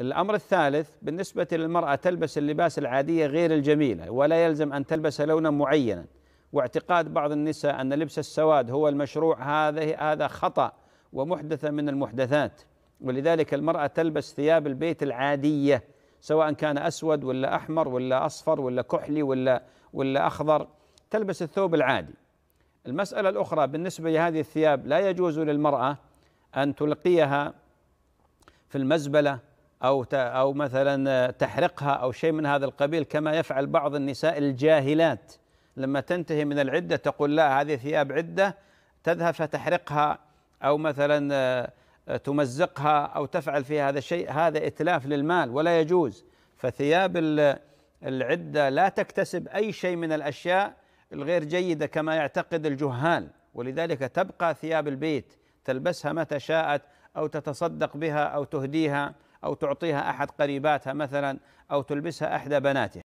الأمر الثالث بالنسبة للمرأة تلبس اللباس العادية غير الجميلة ولا يلزم أن تلبس لونا معينا واعتقاد بعض النساء أن لبس السواد هو المشروع هذا هذا خطأ ومحدثة من المحدثات ولذلك المرأة تلبس ثياب البيت العادية سواء كان أسود ولا أحمر ولا أصفر ولا كحلي ولا ولا أخضر تلبس الثوب العادي المسألة الأخرى بالنسبة لهذه الثياب لا يجوز للمرأة أن تلقيها في المزبلة أو أو مثلا آه، تحرقها أو شيء من هذا القبيل كما يفعل بعض النساء الجاهلات لما تنتهي من العدة تقول لا هذه ثياب عدة تذهب فتحرقها أو مثلا آه، آه، تمزقها أو تفعل في هذا الشيء هذا إتلاف للمال ولا يجوز فثياب العدة لا تكتسب أي شيء من الأشياء الغير جيدة كما يعتقد الجهال ولذلك تبقى ثياب البيت تلبسها متى شاءت أو تتصدق بها أو تهديها أو تعطيها أحد قريباتها مثلا أو تلبسها إحدى بناتها